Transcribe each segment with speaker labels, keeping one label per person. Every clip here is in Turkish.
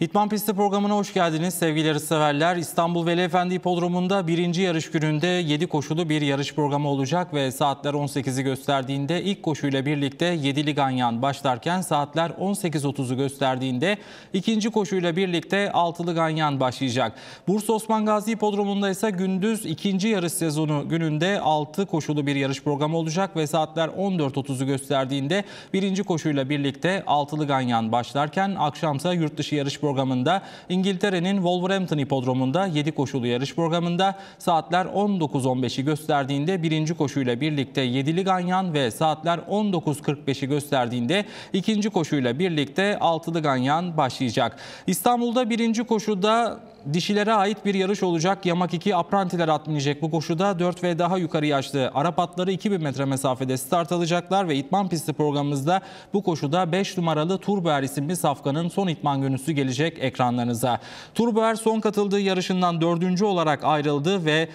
Speaker 1: Hitman Pisti programına hoş geldiniz sevgili yarışseverler. İstanbul Veli Efendi Hipodromu'nda birinci yarış gününde 7 koşulu bir yarış programı olacak ve saatler 18'i gösterdiğinde ilk koşuyla birlikte 7'li ganyan başlarken saatler 18.30'u gösterdiğinde ikinci koşuyla birlikte 6'lı ganyan başlayacak. Bursa Osman Gazi Hipodromu'nda ise gündüz ikinci yarış sezonu gününde 6 koşulu bir yarış programı olacak ve saatler 14.30'u gösterdiğinde birinci koşuyla birlikte 6'lı ganyan başlarken akşamsa yurt dışı yarış programı programında, İngiltere'nin Wolverhampton hipodromunda 7 koşulu yarış programında saatler 19.15'i gösterdiğinde birinci koşuyla birlikte 7'li ganyan ve saatler 19.45'i gösterdiğinde ikinci koşuyla birlikte 6'lı ganyan başlayacak. İstanbul'da birinci koşuda dişilere ait bir yarış olacak. Yamak 2 aprantiler at Bu koşuda 4 ve daha yukarı yaşlı Arap atları 2000 metre mesafede start alacaklar ve itman pisti programımızda bu koşuda 5 numaralı Turboer isimli safkanın son itman gönüsü gelecek ekranlarınıza. Turboer son katıldığı yarışından 4. olarak ayrıldı ve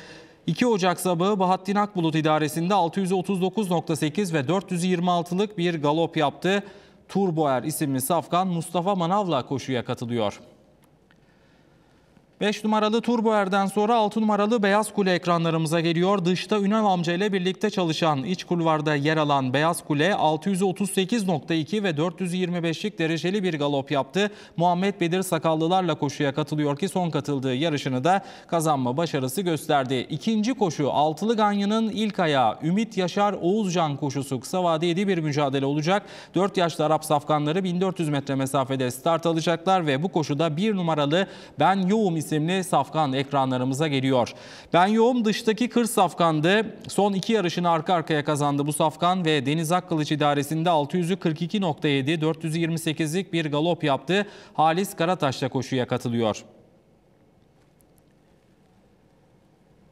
Speaker 1: 2 Ocak sabahı Bahattin Akbulut idaresinde 639.8 ve 426'lık bir galop yaptı. Turboer isimli safkan Mustafa Manav'la koşuya katılıyor. 5 numaralı Turbo Er'den sonra 6 numaralı Beyaz Kule ekranlarımıza geliyor. Dışta Ünal amca ile birlikte çalışan iç kulvarda yer alan Beyaz Kule 638.2 ve 425'lik dereceli bir galop yaptı. Muhammed Bedir Sakallılarla koşuya katılıyor ki son katıldığı yarışını da kazanma başarısı gösterdi. İkinci koşu Altılı Ganya'nın ilk ayağı Ümit Yaşar Oğuzcan koşusu kısa vadeli bir mücadele olacak. 4 yaşlı Arap safkanları 1400 metre mesafede start alacaklar ve bu koşuda 1 numaralı Ben Yoğum isimli isimli safkan ekranlarımıza geliyor. Ben yoğum dıştaki kır safkandı. Son iki yarışını arka arkaya kazandı bu safkan ve Deniz Akkılıç idaresinde 600'ü 42.7, 428'lik bir galop yaptı. Halis Karataş'la koşuya katılıyor.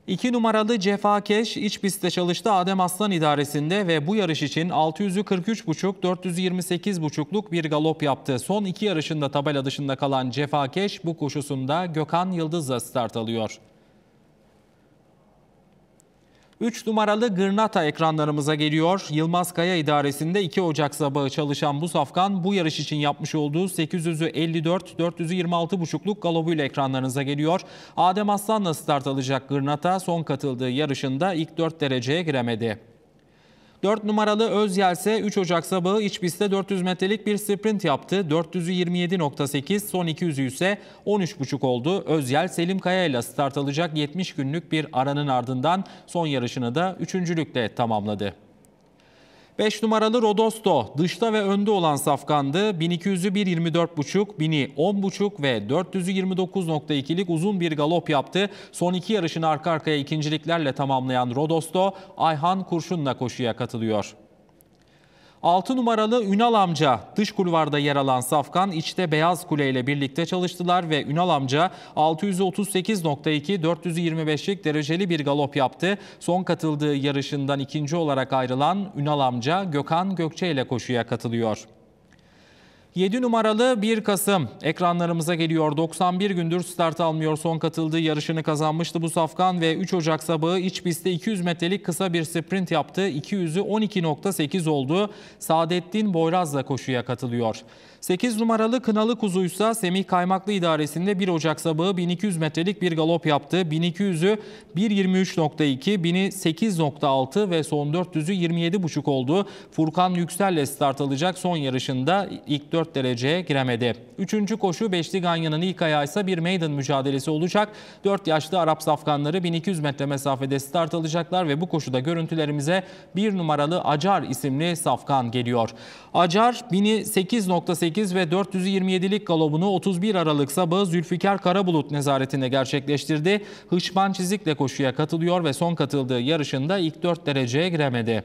Speaker 1: İki numaralı cefakeş iç pistte çalıştı Adem Aslan idaresinde ve bu yarış için 6435 43.5, 428.5'luk bir galop yaptı. Son iki yarışında tabela dışında kalan cefakeş bu koşusunda Gökhan Yıldız'la start alıyor. 3 numaralı Gırnata ekranlarımıza geliyor. Yılmaz Kaya idaresinde 2 Ocak sabahı çalışan bu safkan bu yarış için yapmış olduğu 800'ü 54, 400'ü 26,5'luk galobuyla ekranlarınıza geliyor. Adem Aslan'la start alacak Gırnata son katıldığı yarışında ilk 4 dereceye giremedi. 4 numaralı Özyel ise 3 Ocak sabahı iç pistte 400 metrelik bir sprint yaptı. 400'ü 27.8, son 200'ü ise 13.5 oldu. Özyel Selim Kaya ile start alacak 70 günlük bir aranın ardından son yarışını da lükle tamamladı. 5 numaralı Rodosto dışta ve önde olan safkandı. 1200'ü 1.24.5, 1000'i 10.5 ve 400'ü uzun bir galop yaptı. Son iki yarışın arka arkaya ikinciliklerle tamamlayan Rodosto, Ayhan Kurşun'la koşuya katılıyor. 6 numaralı Ünal amca dış kulvarda yer alan Safkan içte Beyaz Kule ile birlikte çalıştılar ve Ünal amca 638.2 425'lik dereceli bir galop yaptı. Son katıldığı yarışından ikinci olarak ayrılan Ünal amca Gökhan Gökçe ile koşuya katılıyor. 7 numaralı 1 Kasım ekranlarımıza geliyor. 91 gündür start almıyor. Son katıldığı yarışını kazanmıştı bu safkan ve 3 Ocak sabahı iç pistte 200 metrelik kısa bir sprint yaptı. 200'ü 12.8 oldu. Saadettin Boyraz'la koşuya katılıyor. 8 numaralı Kınalı Kuzuysa Semih Kaymaklı idaresinde 1 Ocak sabahı 1200 metrelik bir galop yaptı. 1200'ü 1.23.2, 1000'i 8.6 ve son 400'ü 27.5 oldu. Furkan Yüksel ile start alacak son yarışında ilk 4 dereceye giremedi. Üçüncü koşu Beşli Ganyan'ın ilk ayağı ise bir meydan mücadelesi olacak. 4 yaşlı Arap safkanları 1200 metre mesafede start alacaklar ve bu koşuda görüntülerimize 1 numaralı Acar isimli safkan geliyor. Acar 1000'i 8.8 8 ve 427'lik galobunu 31 Aralık sabahı Zülfikar Karabulut nezaretinde gerçekleştirdi. Hışman Çizik'le koşuya katılıyor ve son katıldığı yarışında ilk 4 dereceye giremedi.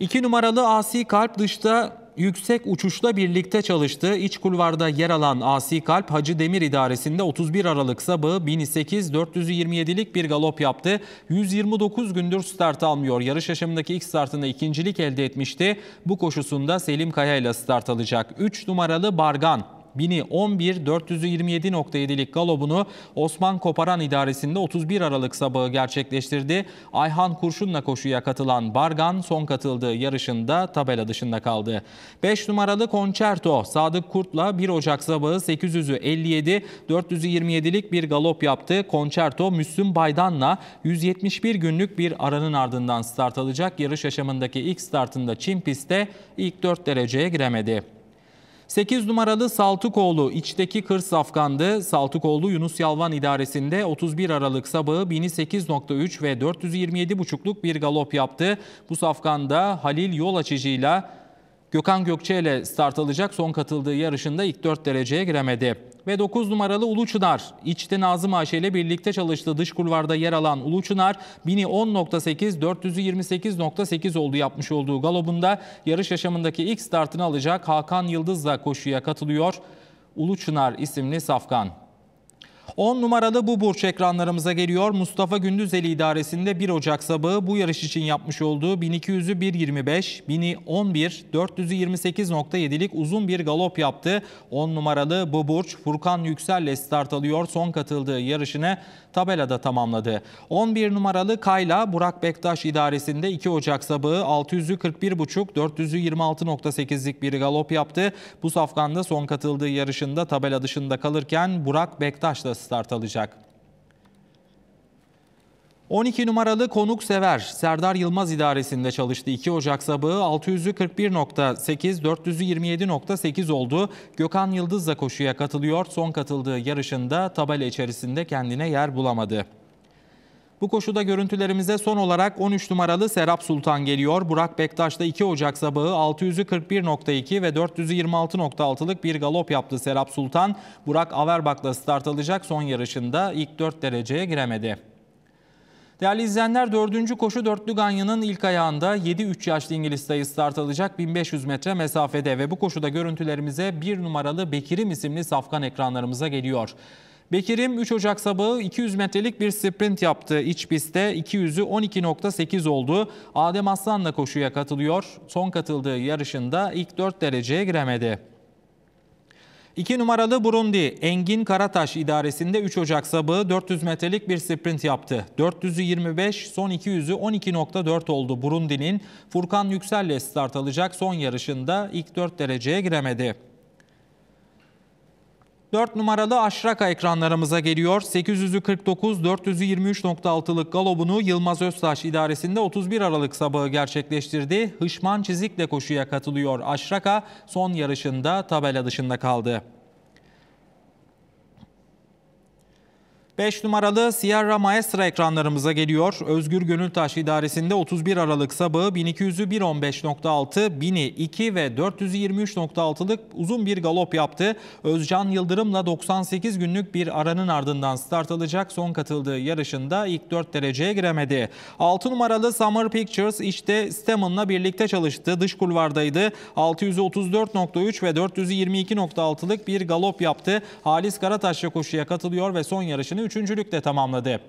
Speaker 1: 2 numaralı Asi Kalp dışta yüksek uçuşla birlikte çalıştığı iç kulvarda yer alan Asi Kalp Hacı Demir idaresinde 31 Aralık sabahı 1008 427'lik bir galop yaptı. 129 gündür start almıyor. Yarış yaşamındaki ilk startında ikincilik elde etmişti. Bu koşusunda Selim Kaya ile start alacak. 3 numaralı Bargan 1011 427.7'lik galobunu Osman Koparan idaresinde 31 Aralık sabahı gerçekleştirdi. Ayhan Kurşun'la koşuya katılan Bargan son katıldığı yarışında tabela dışında kaldı. 5 numaralı Konçerto Sadık Kurt'la 1 Ocak sabahı 800'ü 57 427'lik bir galop yaptı. Konçerto Müslüm Baydan'la 171 günlük bir aranın ardından start alacak. Yarış yaşamındaki ilk startında Çin pistte ilk 4 dereceye giremedi. 8 numaralı Saltıkoğlu içteki kırs safkandı. Saltıkoğlu Yunus Yalvan idaresinde 31 Aralık sabahı 1008.3 ve 427.5'luk bir galop yaptı. Bu safkanda Halil Yol açıcıyla Gökhan Gökçe ile start alacak son katıldığı yarışında ilk 4 dereceye giremedi ve 9 numaralı Uluçınar. İçte Nazım Ayşe ile birlikte çalıştığı dış kulvarda yer alan Uluçınar 1010.8 428.8 oldu yapmış olduğu galobunda yarış yaşamındaki ilk startını alacak Hakan Yıldız'la koşuya katılıyor. Uluçınar isimli safkan. 10 numaralı bu burç ekranlarımıza geliyor. Mustafa Gündüzeli idaresinde 1 Ocak sabahı bu yarış için yapmış olduğu 1200'ü 1.25, 1000'i 11, 400'ü uzun bir galop yaptı. 10 numaralı bu burç Furkan Yüksel ile start alıyor. Son katıldığı yarışını tabelada tamamladı. 11 numaralı Kayla Burak Bektaş idaresinde 2 Ocak sabahı 600'ü 41.5, 400'ü bir galop yaptı. Bu safkanda son katıldığı yarışında tabela dışında kalırken Burak Bektaş da start start alacak. 12 numaralı konuksever Serdar Yılmaz idaresinde çalıştı. 2 Ocak sabahı 641.8 427.8 oldu. Gökhan Yıldız da koşuya katılıyor. Son katıldığı yarışında tabela içerisinde kendine yer bulamadı. Bu koşuda görüntülerimize son olarak 13 numaralı Serap Sultan geliyor. Burak Bektaş'ta 2 Ocak sabahı 641.2 ve 426.6'lık bir galop yaptı Serap Sultan. Burak Averbak'la start alacak son yarışında ilk 4 dereceye giremedi. Değerli izleyenler 4. koşu dörtlü ganyanın ilk ayağında 7-3 yaşlı İngiliz dayı start alacak 1500 metre mesafede ve bu koşuda görüntülerimize 1 numaralı Bekirim isimli safkan ekranlarımıza geliyor. Bekirim 3 Ocak sabahı 200 metrelik bir sprint yaptı. İç pistte 200'ü 12.8 oldu. Adem Aslan'la koşuya katılıyor. Son katıldığı yarışında ilk 4 dereceye giremedi. 2 numaralı Burundi, Engin Karataş idaresinde 3 Ocak sabahı 400 metrelik bir sprint yaptı. 400'ü 25, son 200'ü 12.4 oldu Burundi'nin. Furkan Yüksel ile start alacak son yarışında ilk 4 dereceye giremedi. 4 numaralı Aşraka ekranlarımıza geliyor. 849 423.6'lık galobunu Yılmaz Öztaş idaresinde 31 Aralık sabahı gerçekleştirdi. Hışman Çizik'le koşuya katılıyor. Aşraka son yarışında tabela dışında kaldı. 5 numaralı Sierra Maestra ekranlarımıza geliyor. Özgür Gönültaş idaresinde 31 Aralık sabahı 1200'ü 1.15.6, 1000'i 2 ve 423.6'lık uzun bir galop yaptı. Özcan Yıldırım'la 98 günlük bir aranın ardından start alacak son katıldığı yarışında ilk 4 dereceye giremedi. 6 numaralı Summer Pictures işte Stammen'la birlikte çalıştı. Dış kulvardaydı. 634.3 ve 422.6'lık bir galop yaptı. Halis Karataş'la koşuya katılıyor ve son yarışını üçüncülükle tamamladı.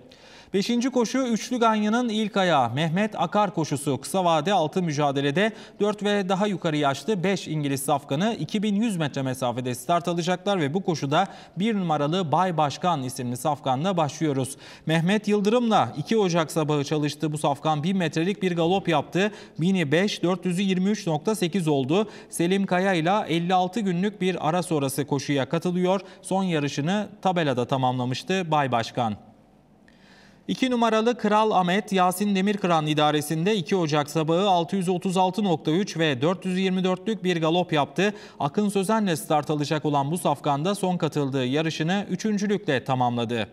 Speaker 1: Beşinci koşu üçlü ganyanın ilk ayağı Mehmet Akar koşusu kısa vade altı mücadelede 4 ve daha yukarı yaşlı 5 İngiliz safkanı 2100 metre mesafede start alacaklar ve bu koşuda 1 numaralı Bay Başkan isimli safkanla başlıyoruz. Mehmet Yıldırım'la 2 Ocak sabahı çalıştı bu safkan 1000 metrelik bir galop yaptı. 1000'i 5, 423.8 oldu. Selim Kaya ile 56 günlük bir ara sonrası koşuya katılıyor. Son yarışını tabelada tamamlamıştı Bay Başkan. 2 numaralı Kral Ahmet Yasin Demirkıran idaresinde 2 Ocak sabahı 636.3 ve 424'lük bir galop yaptı. Akın Sözen'le start alacak olan bu safkanda son katıldığı yarışını üçüncülükle tamamladı.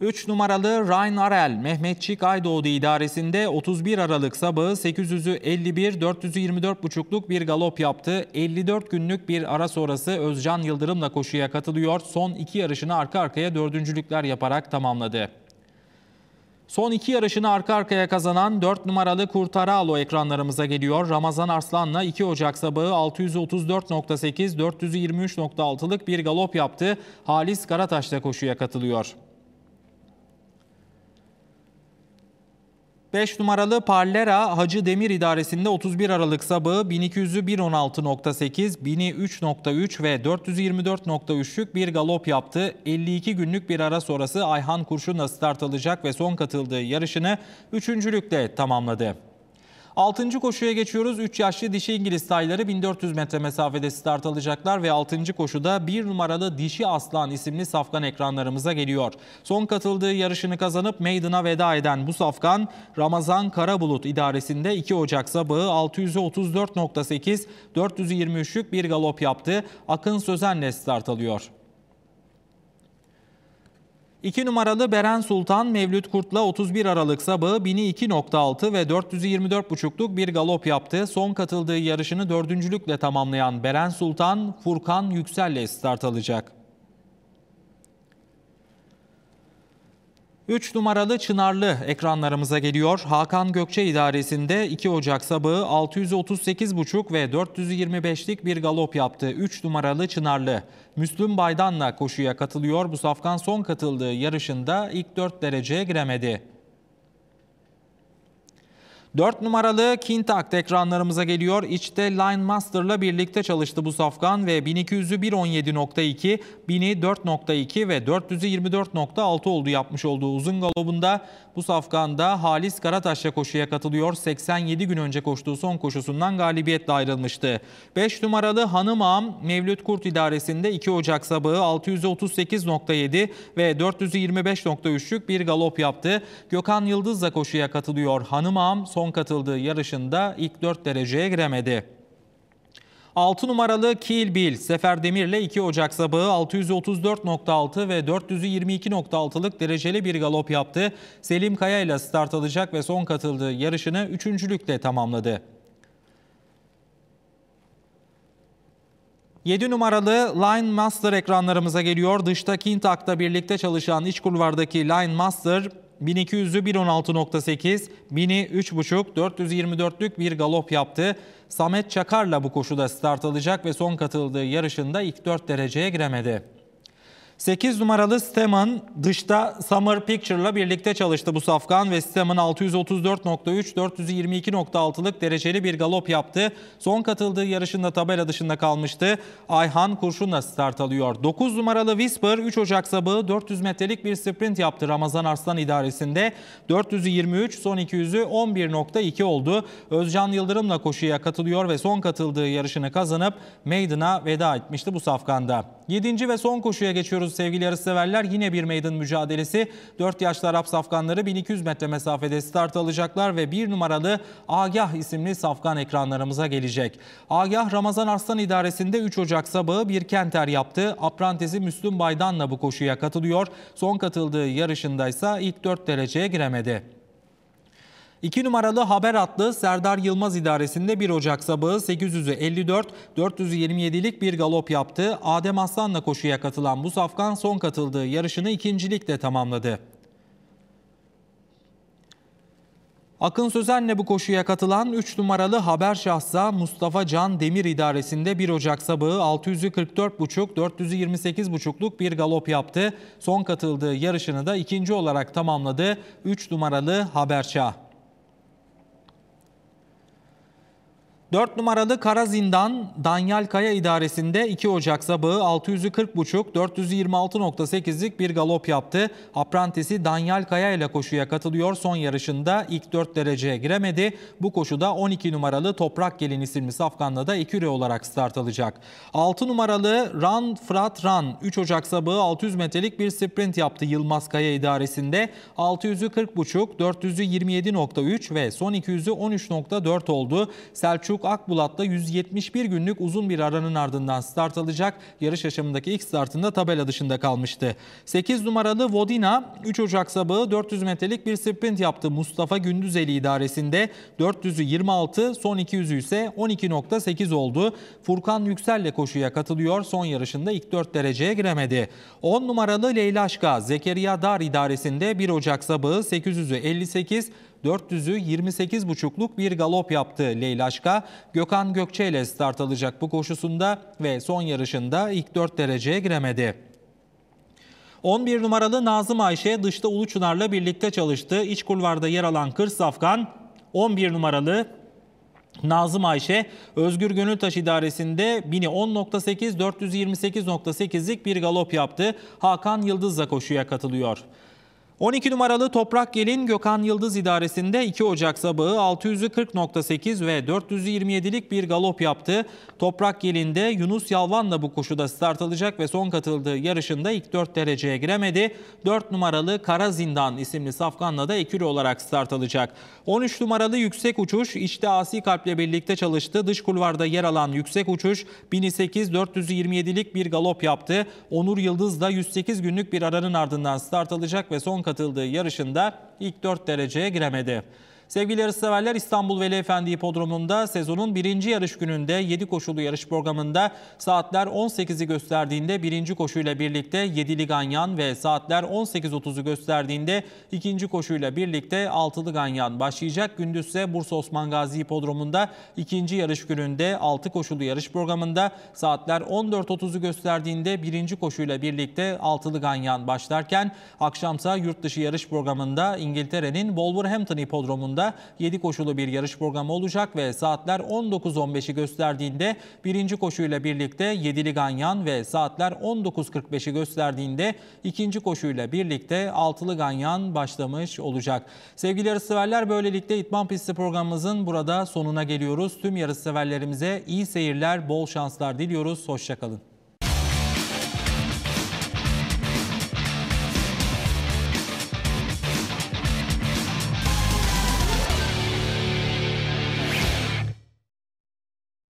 Speaker 1: 3 numaralı Ryan Arel, Mehmetçik Aydoğdu idaresinde 31 Aralık sabahı 800'ü 51 424,5'luk bir galop yaptı. 54 günlük bir ara sonrası Özcan Yıldırım'la koşuya katılıyor. Son iki yarışını arka arkaya dördüncülükler yaparak tamamladı. Son iki yarışını arka arkaya kazanan 4 numaralı Kurtaralo ekranlarımıza geliyor. Ramazan Arslan'la 2 Ocak sabahı 634.8, 423.6'lık bir galop yaptı. Halis Karataş da koşuya katılıyor. 5 numaralı Parlera Hacı Demir İdaresi'nde 31 Aralık sabahı 1200'ü 116.8, 1000'i 3.3 ve 424.3'lük bir galop yaptı. 52 günlük bir ara sonrası Ayhan Kurşun'la start alacak ve son katıldığı yarışını üçüncülükle tamamladı. 6. koşuya geçiyoruz. 3 yaşlı dişi İngiliz tayları 1400 metre mesafede start alacaklar ve 6. koşuda 1 numaralı Dişi Aslan isimli safkan ekranlarımıza geliyor. Son katıldığı yarışını kazanıp Maiden'a veda eden bu safkan Ramazan Karabulut idaresinde 2 Ocak sabahı 634.8 423'lük bir galop yaptı. Akın Sözen'le start alıyor. 2 numaralı Beren Sultan Mevlüt Kurt'la 31 Aralık sabahı 1002.6 ve 424.5'luk bir galop yaptı. Son katıldığı yarışını dördüncülükle tamamlayan Beren Sultan, Furkan Yüksel'le start alacak. 3 numaralı Çınarlı ekranlarımıza geliyor. Hakan Gökçe idaresinde 2 Ocak sabahı 638,5 ve 425'lik bir galop yaptı. 3 numaralı Çınarlı. Müslüm Baydan'la koşuya katılıyor. Bu safkan son katıldığı yarışında ilk 4 dereceye giremedi. 4 numaralı Kintact ekranlarımıza geliyor. İçte Line Master'la birlikte çalıştı bu safkan ve 1200'ü 1.17.2, 1000'i 4.2 ve 424.6 24.6 oldu yapmış olduğu uzun galobunda. Bu safkanda Halis Karataş'la koşuya katılıyor. 87 gün önce koştuğu son koşusundan galibiyetle ayrılmıştı. 5 numaralı Hanım Ağam Mevlüt Kurt idaresinde 2 Ocak sabahı 638.7 ve 425.3'lük bir galop yaptı. Gökhan Yıldız'la koşuya katılıyor. Hanım Ağam son son katıldığı yarışında ilk 4 dereceye giremedi. 6 numaralı Kiel Bill Sefer Demir'le 2 Ocak sabahı 634.6 ve 422.6'lık dereceli bir galop yaptı. Selim Kaya ile start alacak ve son katıldığı yarışını üçüncülükle tamamladı. 7 numaralı Line Master ekranlarımıza geliyor. Dışta Kintak'ta birlikte çalışan iç kulvardaki Line Master 1200'ü 1.16.8, 1000'i 3.5, 424'lük bir galop yaptı. Samet Çakar'la bu koşuda start alacak ve son katıldığı yarışında ilk 4 dereceye giremedi. 8 numaralı Steman dışta Summer Picture'la birlikte çalıştı bu safkan ve Steman 634.3 422.6'lık dereceli bir galop yaptı. Son katıldığı yarışında tabela dışında kalmıştı. Ayhan Kurşun'la start alıyor. 9 numaralı Whisper 3 Ocak sabahı 400 metrelik bir sprint yaptı Ramazan Arslan idaresinde. 423 son 200'ü 11.2 oldu. Özcan Yıldırım'la koşuya katılıyor ve son katıldığı yarışını kazanıp Maiden'a veda etmişti bu safkanda. 7. ve son koşuya geçiyoruz sevgili yarışseverler. Yine bir meydan mücadelesi. 4 yaşlı Arap safkanları 1200 metre mesafede start alacaklar ve 1 numaralı Agah isimli safkan ekranlarımıza gelecek. Agah Ramazan Arslan idaresinde 3 Ocak sabahı bir kenter yaptı. Aprantesi Müslüm Baydan'la bu koşuya katılıyor. Son katıldığı yarışındaysa ilk 4 dereceye giremedi. 2 numaralı haber atlı Serdar Yılmaz idaresinde 1 Ocak sabahı 854 54, 427'lik bir galop yaptı. Adem Aslan'la koşuya katılan bu safkan son katıldığı yarışını ikincilikle tamamladı. Akın Sözen'le bu koşuya katılan 3 numaralı haber şahsa Mustafa Can Demir idaresinde 1 Ocak sabahı 644,5-428,5'luk bir galop yaptı. Son katıldığı yarışını da ikinci olarak tamamladı 3 numaralı haber şah. 4 numaralı Kara Zindan Danyal Kaya idaresinde 2 Ocak sabahı 640.5 426.8'lik bir galop yaptı. Aprantisi Danyal Kaya ile koşuya katılıyor. Son yarışında ilk 4 dereceye giremedi. Bu koşuda 12 numaralı Toprak Gelin isimli safkanla da eküre olarak start alacak. 6 numaralı Run Frat Run 3 Ocak sabahı 600 metrelik bir sprint yaptı Yılmaz Kaya idaresinde 640.5 427.3 ve son 200'ü 13.4 oldu. Selçuk Haluk Akbulat da 171 günlük uzun bir aranın ardından start alacak. Yarış yaşamındaki ilk startında tabela dışında kalmıştı. 8 numaralı Vodina 3 Ocak sabahı 400 metrelik bir sprint yaptı Mustafa Gündüzeli idaresinde. 400'ü 26, son 200'ü ise 12.8 oldu. Furkan Yüksel ile koşuya katılıyor. Son yarışında ilk 4 dereceye giremedi. 10 numaralı Leyla Aşka Zekeriya Dar idaresinde 1 Ocak sabahı 800'ü 58, 400'ü 28,5'luk bir galop yaptı Leylaşka. Gökhan Gökçe ile start alacak bu koşusunda ve son yarışında ilk 4 dereceye giremedi. 11 numaralı Nazım Ayşe dışta Uluçınar'la birlikte çalıştı. İç kulvarda yer alan Kır Safkan 11 numaralı Nazım Ayşe Özgür Gönültaş idaresinde bini 1010.8 428.8'lik bir galop yaptı. Hakan Yıldız'la koşuya katılıyor. 12 numaralı Toprak Gelin Gökhan Yıldız idaresinde 2 Ocak sabahı 640.8 ve 427'lik bir galop yaptı. Toprak Gelin'de Yunus Yalvan'la bu koşuda start alacak ve son katıldığı yarışında ilk 4 dereceye giremedi. 4 numaralı Kara Zindan isimli safkanla da ekürü olarak start alacak. 13 numaralı Yüksek Uçuş işte Asi Kalp'le birlikte çalıştı. Dış kulvarda yer alan Yüksek Uçuş 1008 427'lik bir galop yaptı. Onur Yıldız da 108 günlük bir aranın ardından start alacak ve son katıldığı yarışında ilk 4 dereceye giremedi. Sevgili yarışseverler İstanbul Veli Efendi Hipodromu'nda sezonun birinci yarış gününde 7 koşulu yarış programında saatler 18'i gösterdiğinde birinci koşuyla birlikte 7'li ganyan ve saatler 18.30'u gösterdiğinde ikinci koşuyla birlikte 6'lı ganyan başlayacak. Gündüz ise Bursa Osman Gazi Hipodromu'nda ikinci yarış gününde 6 koşulu yarış programında saatler 14.30'u gösterdiğinde birinci koşuyla birlikte 6'lı ganyan başlarken akşamsa yurt dışı yarış programında İngiltere'nin Wolverhampton Hipodromu'nda boyutunda 7 koşulu bir yarış programı olacak ve saatler 19.15'i gösterdiğinde birinci koşuyla birlikte 7'li ganyan ve saatler 19.45'i gösterdiğinde ikinci koşuyla birlikte 6'lı ganyan başlamış olacak. Sevgili yarışseverler böylelikle İtman Pisti programımızın burada sonuna geliyoruz. Tüm yarışseverlerimize iyi seyirler, bol şanslar diliyoruz. Hoşçakalın.